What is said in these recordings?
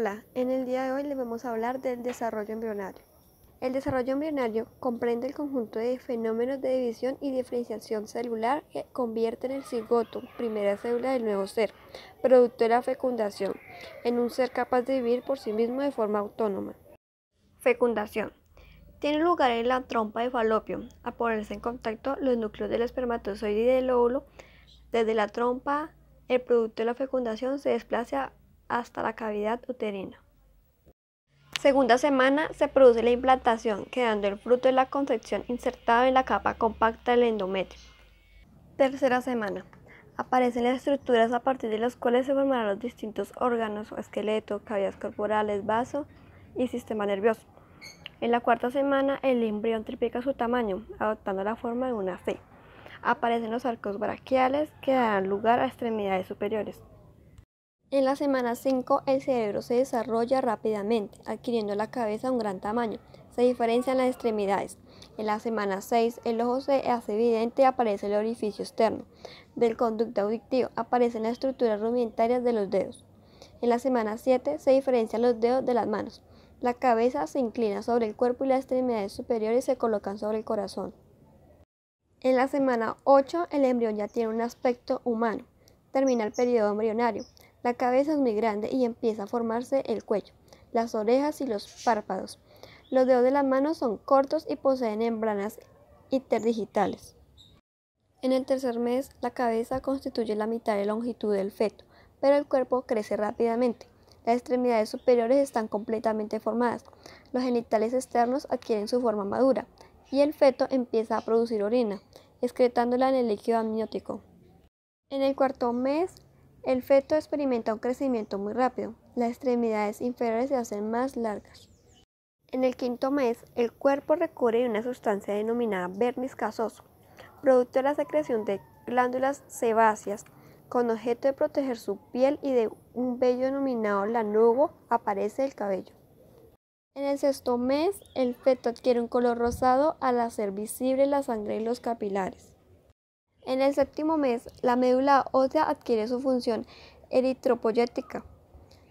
Hola, en el día de hoy les vamos a hablar del desarrollo embrionario. El desarrollo embrionario comprende el conjunto de fenómenos de división y diferenciación celular que convierten el cigoto, primera célula del nuevo ser, producto de la fecundación, en un ser capaz de vivir por sí mismo de forma autónoma. Fecundación. Tiene lugar en la trompa de falopio, a ponerse en contacto los núcleos del espermatozoide y del óvulo. Desde la trompa, el producto de la fecundación se desplaza hasta la cavidad uterina. Segunda semana se produce la implantación, quedando el fruto de la concepción insertado en la capa compacta del endometrio. Tercera semana. Aparecen las estructuras a partir de las cuales se formarán los distintos órganos, o esqueleto, cavidades corporales, vaso y sistema nervioso. En la cuarta semana, el embrión triplica su tamaño, adoptando la forma de una C. Aparecen los arcos braquiales que darán lugar a extremidades superiores. En la semana 5 el cerebro se desarrolla rápidamente, adquiriendo la cabeza un gran tamaño. Se diferencian las extremidades. En la semana 6 el ojo se hace evidente y aparece el orificio externo. Del conducto auditivo aparecen las estructuras rudimentarias de los dedos. En la semana 7 se diferencian los dedos de las manos. La cabeza se inclina sobre el cuerpo y las extremidades superiores se colocan sobre el corazón. En la semana 8 el embrión ya tiene un aspecto humano. Termina el periodo embrionario. La cabeza es muy grande y empieza a formarse el cuello, las orejas y los párpados. Los dedos de las manos son cortos y poseen membranas interdigitales. En el tercer mes, la cabeza constituye la mitad de longitud del feto, pero el cuerpo crece rápidamente. Las extremidades superiores están completamente formadas, los genitales externos adquieren su forma madura y el feto empieza a producir orina, excretándola en el líquido amniótico. En el cuarto mes, el feto experimenta un crecimiento muy rápido, las extremidades inferiores se hacen más largas. En el quinto mes, el cuerpo a una sustancia denominada verniz casoso, producto de la secreción de glándulas sebáceas, con objeto de proteger su piel y de un vello denominado lanugo aparece el cabello. En el sexto mes, el feto adquiere un color rosado al hacer visible la sangre y los capilares. En el séptimo mes, la médula ósea adquiere su función eritropoyética.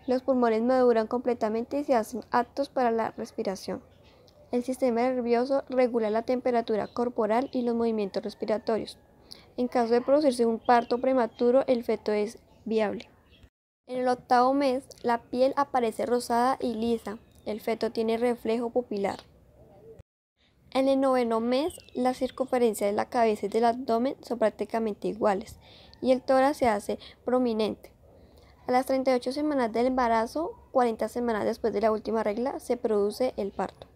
Los pulmones maduran completamente y se hacen aptos para la respiración. El sistema nervioso regula la temperatura corporal y los movimientos respiratorios. En caso de producirse un parto prematuro, el feto es viable. En el octavo mes, la piel aparece rosada y lisa. El feto tiene reflejo pupilar. En el noveno mes, las circunferencias de la cabeza y del abdomen son prácticamente iguales y el tórax se hace prominente. A las 38 semanas del embarazo, 40 semanas después de la última regla, se produce el parto.